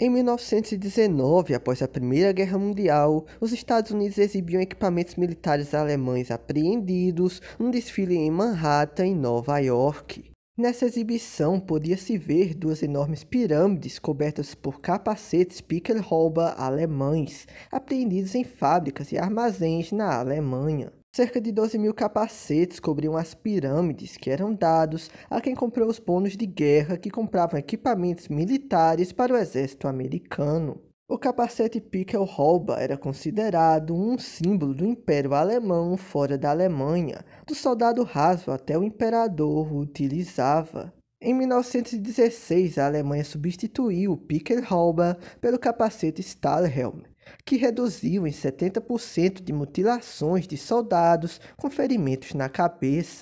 Em 1919, após a Primeira Guerra Mundial, os Estados Unidos exibiam equipamentos militares alemães apreendidos num desfile em Manhattan, em Nova York. Nessa exibição, podia-se ver duas enormes pirâmides cobertas por capacetes Pickelhauber alemães, apreendidos em fábricas e armazéns na Alemanha. Cerca de 12 mil capacetes cobriam as pirâmides que eram dados a quem comprou os bônus de guerra que compravam equipamentos militares para o exército americano. O capacete Pickel holba era considerado um símbolo do Império Alemão fora da Alemanha, do soldado raso até o imperador o utilizava. Em 1916, a Alemanha substituiu o holba pelo capacete Stahlhelm, que reduziu em 70% de mutilações de soldados com ferimentos na cabeça.